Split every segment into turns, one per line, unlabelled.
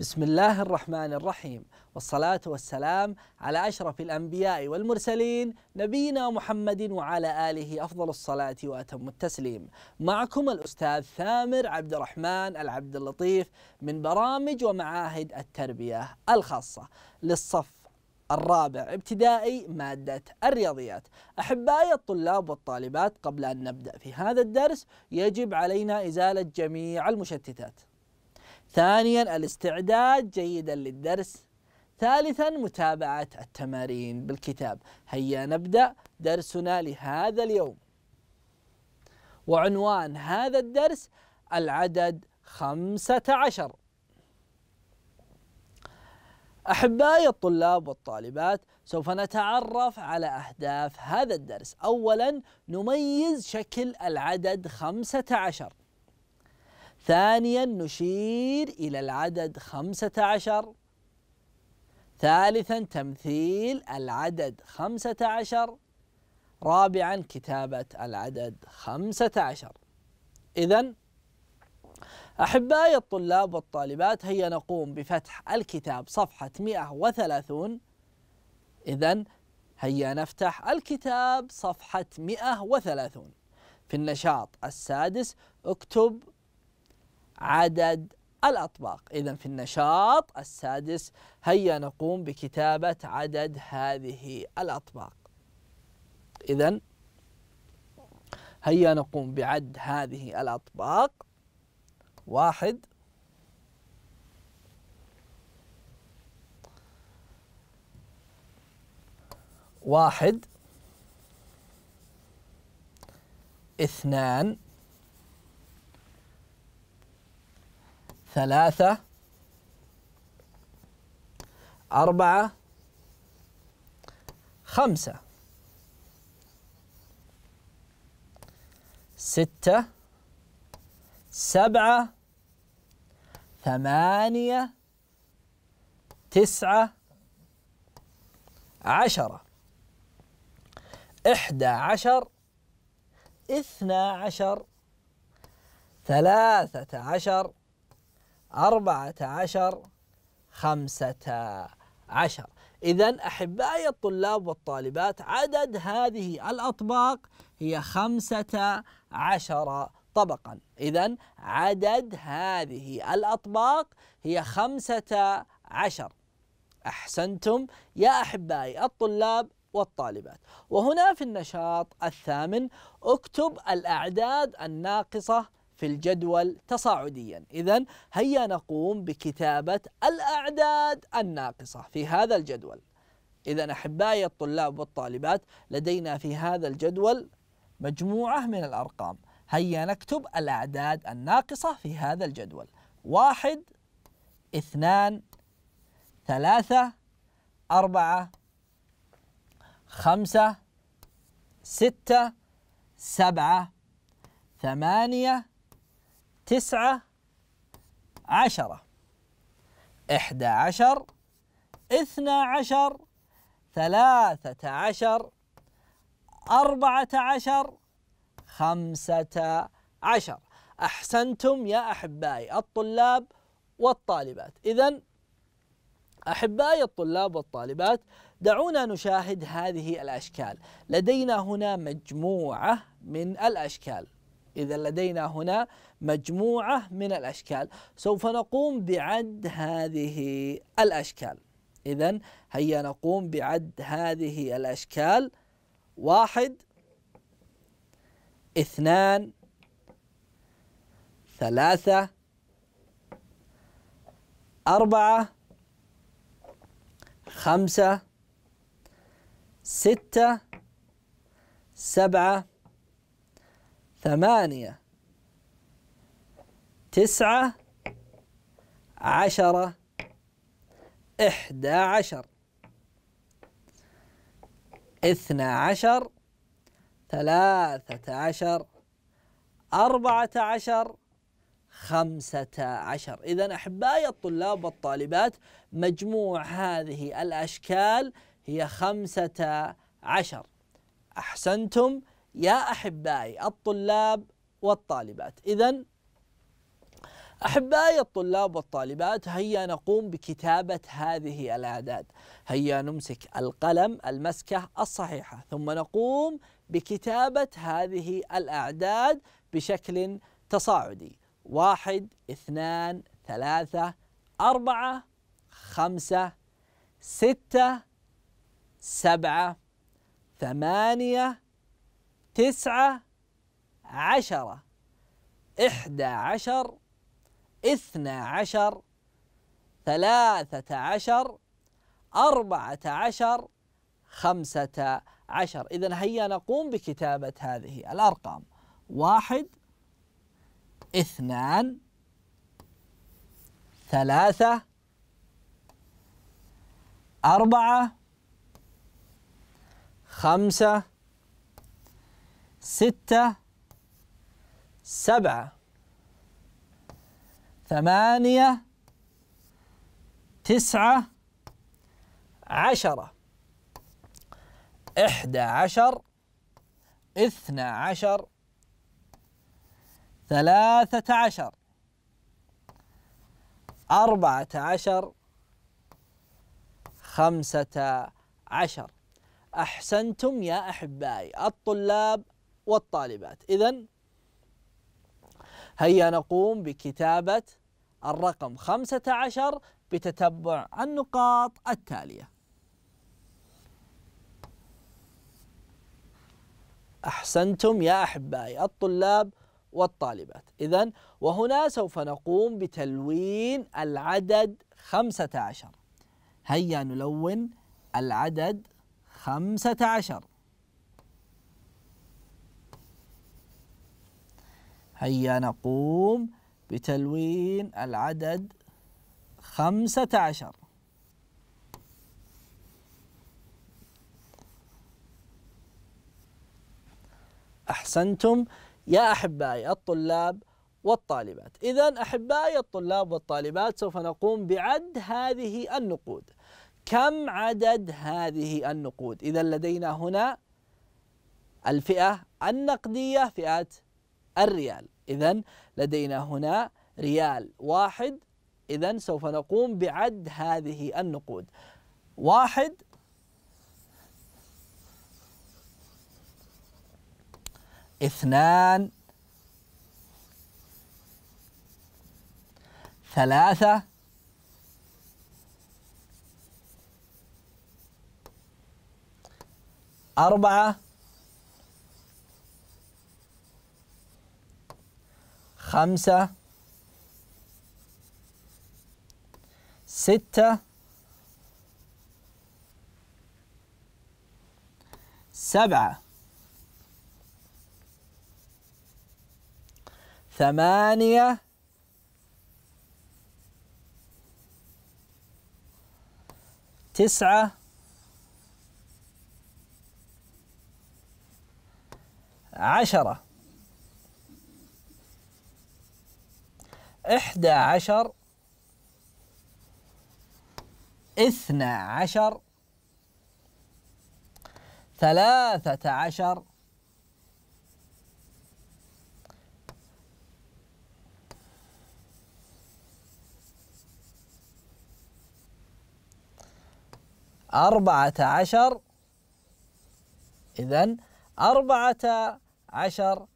بسم الله الرحمن الرحيم والصلاة والسلام على أشرف الأنبياء والمرسلين نبينا محمد وعلى آله أفضل الصلاة وأتم التسليم معكم الأستاذ ثامر عبد الرحمن العبد اللطيف من برامج ومعاهد التربية الخاصة للصف الرابع ابتدائي مادة الرياضيات أحبائي الطلاب والطالبات قبل أن نبدأ في هذا الدرس يجب علينا إزالة جميع المشتتات ثانيا الاستعداد جيدا للدرس ثالثا متابعة التمارين بالكتاب هيا نبدأ درسنا لهذا اليوم وعنوان هذا الدرس العدد خمسة عشر أحبائي الطلاب والطالبات سوف نتعرف على أهداف هذا الدرس أولا نميز شكل العدد خمسة عشر ثانيا نشير إلى العدد خمسة عشر ثالثا تمثيل العدد خمسة عشر رابعا كتابة العدد خمسة عشر إذا أحبائي الطلاب والطالبات هيا نقوم بفتح الكتاب صفحة 130 إذا هيا نفتح الكتاب صفحة 130 في النشاط السادس اكتب عدد الأطباق إذا في النشاط السادس هيا نقوم بكتابة عدد هذه الأطباق إذا هيا نقوم بعد هذه الأطباق واحد واحد اثنان ثلاثة أربعة خمسة ستة سبعة ثمانية تسعة عشرة إحدى عشر اثنى عشر ثلاثة عشر أربعة عشر خمسة عشر إذا أحبائي الطلاب والطالبات عدد هذه الأطباق هي خمسة عشر طبقا إذا عدد هذه الأطباق هي خمسة عشر أحسنتم يا أحبائي الطلاب والطالبات وهنا في النشاط الثامن اكتب الأعداد الناقصة في الجدول تصاعديا إذا هيا نقوم بكتابة الأعداد الناقصة في هذا الجدول إذا أحبائي الطلاب والطالبات لدينا في هذا الجدول مجموعة من الأرقام هيا نكتب الأعداد الناقصة في هذا الجدول واحد اثنان ثلاثة أربعة خمسة ستة سبعة ثمانية تسعة عشرة إحدى عشر اثنى عشر ثلاثة عشر أربعة عشر خمسة عشر أحسنتم يا أحبائي الطلاب والطالبات إذا أحبائي الطلاب والطالبات دعونا نشاهد هذه الأشكال لدينا هنا مجموعة من الأشكال إذا لدينا هنا مجموعة من الأشكال سوف نقوم بعد هذه الأشكال إذا هيا نقوم بعد هذه الأشكال واحد اثنان ثلاثة أربعة خمسة ستة سبعة ثمانية تسعة عشرة إحدى عشر اثنى عشر ثلاثة عشر أربعة عشر خمسة عشر إذا أحبائي الطلاب والطالبات مجموع هذه الأشكال هي خمسة عشر أحسنتم يا أحبائي الطلاب والطالبات إذا أحبائي الطلاب والطالبات هيا نقوم بكتابة هذه الأعداد هيا نمسك القلم المسكة الصحيحة ثم نقوم بكتابة هذه الأعداد بشكل تصاعدي واحد اثنان ثلاثة أربعة خمسة ستة سبعة ثمانية تسعة عشرة إحدى عشر إثنى عشر ثلاثة عشر أربعة عشر خمسة عشر إذا هيا نقوم بكتابة هذه الأرقام واحد اثنان ثلاثة أربعة خمسة ستة سبعة ثمانية تسعة عشرة إحدى عشر إثنى عشر ثلاثة عشر أربعة عشر خمسة عشر أحسنتم يا أحبائي الطلاب والطالبات إذا هيا نقوم بكتابة الرقم 15 بتتبع النقاط التالية أحسنتم يا أحبائي الطلاب والطالبات إذا وهنا سوف نقوم بتلوين العدد 15 هيا نلون العدد 15 هيا نقوم بتلوين العدد خمسة عشر أحسنتم يا أحبائي الطلاب والطالبات إذا أحبائي الطلاب والطالبات سوف نقوم بعد هذه النقود كم عدد هذه النقود إذا لدينا هنا الفئة النقدية فئة الريال إذا لدينا هنا ريال واحد إذا سوف نقوم بعد هذه النقود واحد اثنان ثلاثة أربعة خمسة ستة سبعة ثمانية تسعة عشرة إحدى عشر إثنى عشر ثلاثة عشر أربعة عشر إذن أربعة عشر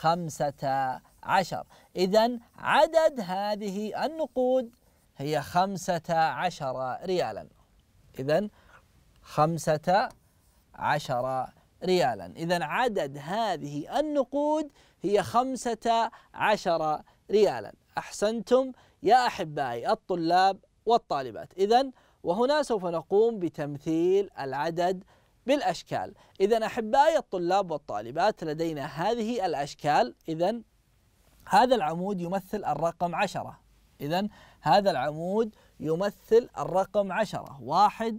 خمسة عشر إذا عدد هذه النقود هي خمسة عشر ريالا إذا خمسة عشر ريالا إذا عدد هذه النقود هي خمسة عشر ريالا أحسنتم يا أحبائي الطلاب والطالبات إذا وهنا سوف نقوم بتمثيل العدد بالأشكال إذا أحبائي الطلاب والطالبات لدينا هذه الأشكال إذا هذا العمود يمثل الرقم عشرة إذا هذا العمود يمثل الرقم عشرة واحد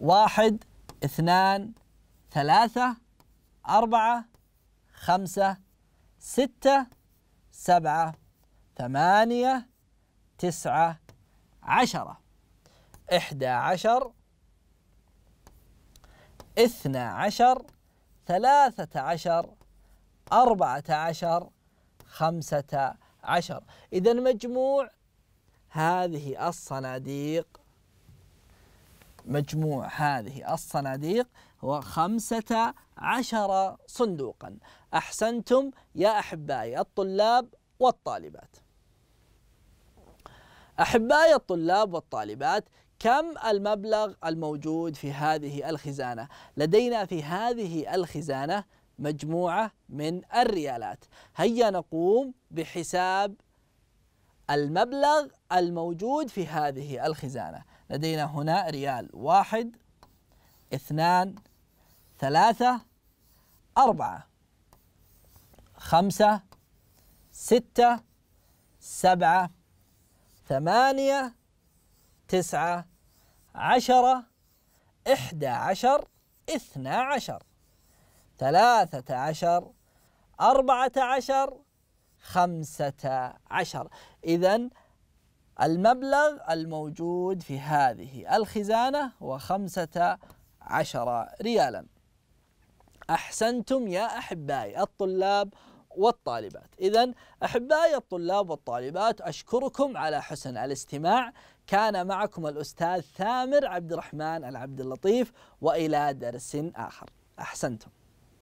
واحد اثنان ثلاثة أربعة خمسة ستة سبعة ثمانية تسعة عشرة إحدى عشر اثنى عشر ثلاثة عشر أربعة عشر خمسة عشر إذا مجموع هذه الصناديق مجموع هذه الصناديق هو خمسة عشر صندوقا أحسنتم يا أحبائي الطلاب والطالبات أحبائي الطلاب والطالبات كم المبلغ الموجود في هذه الخزانة؟ لدينا في هذه الخزانة مجموعة من الريالات هيا نقوم بحساب المبلغ الموجود في هذه الخزانة لدينا هنا ريال واحد اثنان ثلاثة أربعة خمسة ستة سبعة ثمانية تسعة عشرة إحدى عشر إثنى عشر ثلاثة عشر أربعة عشر خمسة عشر إذا المبلغ الموجود في هذه الخزانة هو خمسة عشر ريالا أحسنتم يا أحبائي الطلاب والطالبات إذا أحبائي الطلاب والطالبات أشكركم على حسن الاستماع كان معكم الأستاذ ثامر عبد الرحمن العبد اللطيف وإلى درس آخر أحسنتم